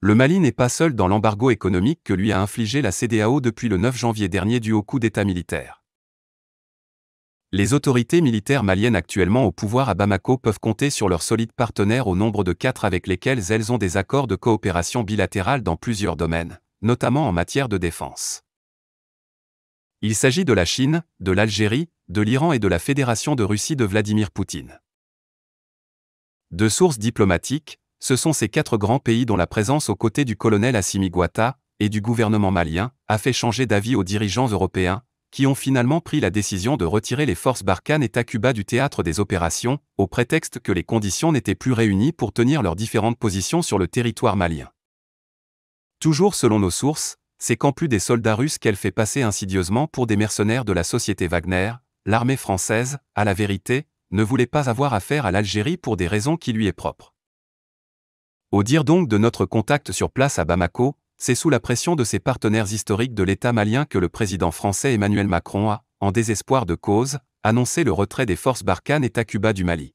Le Mali n'est pas seul dans l'embargo économique que lui a infligé la CDAO depuis le 9 janvier dernier dû au coup d'État militaire. Les autorités militaires maliennes actuellement au pouvoir à Bamako peuvent compter sur leurs solides partenaires au nombre de quatre avec lesquels elles ont des accords de coopération bilatérale dans plusieurs domaines, notamment en matière de défense. Il s'agit de la Chine, de l'Algérie, de l'Iran et de la Fédération de Russie de Vladimir Poutine. De sources diplomatiques, ce sont ces quatre grands pays dont la présence aux côtés du colonel Assimi et du gouvernement malien a fait changer d'avis aux dirigeants européens, qui ont finalement pris la décision de retirer les forces Barkhane et Takuba du théâtre des opérations, au prétexte que les conditions n'étaient plus réunies pour tenir leurs différentes positions sur le territoire malien. Toujours selon nos sources, c'est qu'en plus des soldats russes qu'elle fait passer insidieusement pour des mercenaires de la société Wagner, l'armée française, à la vérité, ne voulait pas avoir affaire à l'Algérie pour des raisons qui lui est propre. Au dire donc de notre contact sur place à Bamako, c'est sous la pression de ses partenaires historiques de l'État malien que le président français Emmanuel Macron a, en désespoir de cause, annoncé le retrait des forces Barkhane et Takuba du Mali.